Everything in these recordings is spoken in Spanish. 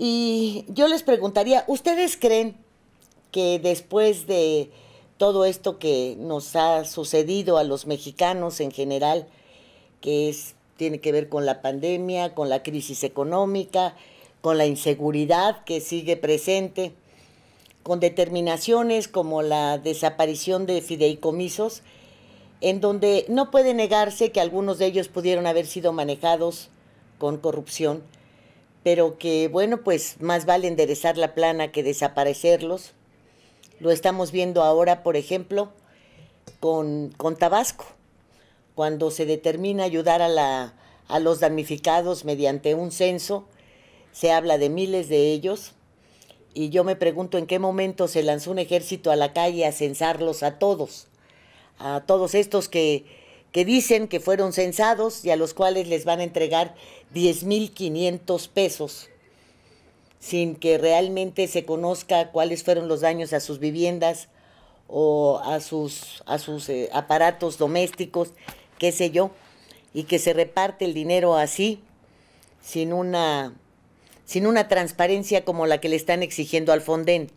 Y yo les preguntaría, ¿ustedes creen que después de todo esto que nos ha sucedido a los mexicanos en general, que tiene que ver con la pandemia, con la crisis económica, con la inseguridad que sigue presente, con determinaciones como la desaparición de fideicomisos, en donde no puede negarse que algunos de ellos pudieron haber sido manejados con corrupción pero que bueno, pues más vale enderezar la plana que desaparecerlos. Lo estamos viendo ahora, por ejemplo, con, con Tabasco, cuando se determina ayudar a, a los damnificados mediante un censo, se habla de miles de ellos, y yo me pregunto en qué momento se lanzó un ejército a la calle a censarlos a todos, a todos estos que que dicen que fueron censados y a los cuales les van a entregar 10.500 pesos sin que realmente se conozca cuáles fueron los daños a sus viviendas o a sus, a sus eh, aparatos domésticos, qué sé yo, y que se reparte el dinero así, sin una, sin una transparencia como la que le están exigiendo al Fonden.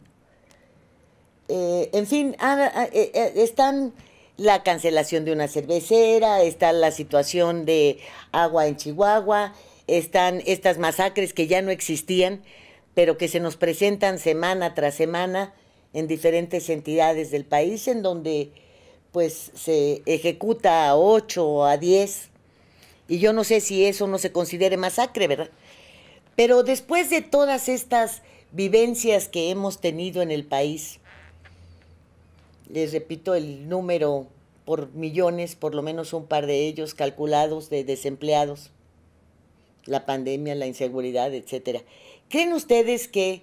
Eh, en fin, ah, ah, eh, están la cancelación de una cervecera, está la situación de agua en Chihuahua, están estas masacres que ya no existían, pero que se nos presentan semana tras semana en diferentes entidades del país, en donde pues se ejecuta a ocho o a diez, Y yo no sé si eso no se considere masacre, ¿verdad? Pero después de todas estas vivencias que hemos tenido en el país, les repito el número por millones, por lo menos un par de ellos calculados de desempleados, la pandemia, la inseguridad, etcétera. ¿Creen ustedes que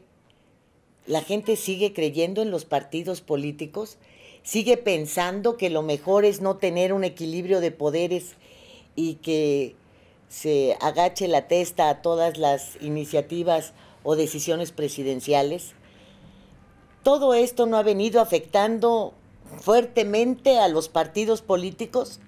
la gente sigue creyendo en los partidos políticos? ¿Sigue pensando que lo mejor es no tener un equilibrio de poderes y que se agache la testa a todas las iniciativas o decisiones presidenciales? Todo esto no ha venido afectando fuertemente a los partidos políticos?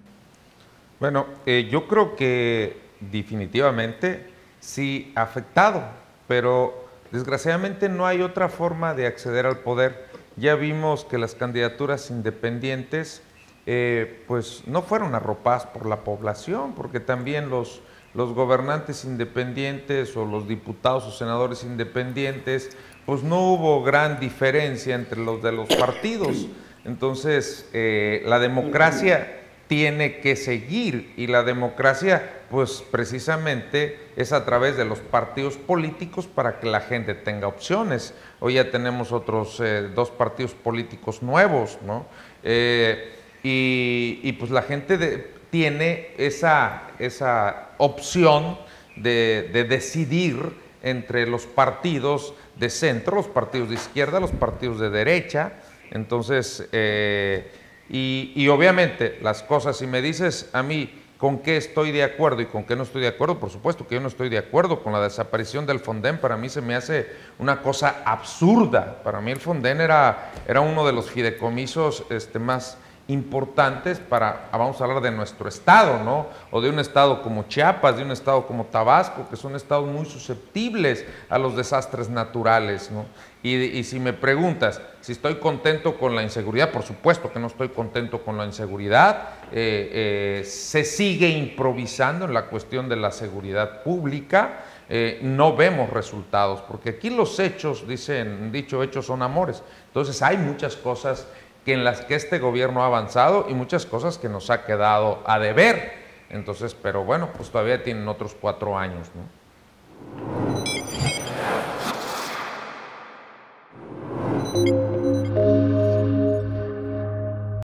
Bueno, eh, yo creo que definitivamente sí ha afectado, pero desgraciadamente no hay otra forma de acceder al poder. Ya vimos que las candidaturas independientes eh, pues no fueron arropadas por la población, porque también los, los gobernantes independientes o los diputados o senadores independientes, pues no hubo gran diferencia entre los de los partidos. Entonces, eh, la democracia tiene que seguir y la democracia pues precisamente es a través de los partidos políticos para que la gente tenga opciones. Hoy ya tenemos otros eh, dos partidos políticos nuevos, ¿no? Eh, y, pues la gente tiene esa, esa opción de decidir entre los partidos de centro, los partidos de izquierda, los partidos de derecha, entonces, eh, y, obviamente las cosas, si me dices a mí con qué estoy de acuerdo y con qué no estoy de acuerdo, por supuesto que yo no estoy de acuerdo con la desaparición del Fondén para mí se me hace una cosa absurda. Para mí el Fondén era, era uno de los fideicomisos este, más importantes para, ah, vamos a hablar de nuestro estado, ¿no? O de un estado como Chiapas, de un estado como Tabasco, que son estados muy susceptibles a los desastres naturales, ¿no? Y, si me preguntas si estoy contento con la inseguridad, por supuesto que no estoy contento con la inseguridad. Eh, eh, se sigue improvisando en la cuestión de la seguridad pública. Eh, no vemos resultados, porque aquí los hechos, dicen, dicho hechos son amores. Entonces hay muchas cosas que en las que este gobierno ha avanzado y muchas cosas que nos ha quedado a deber. Entonces, pero bueno, pues todavía tienen otros cuatro años, ¿no?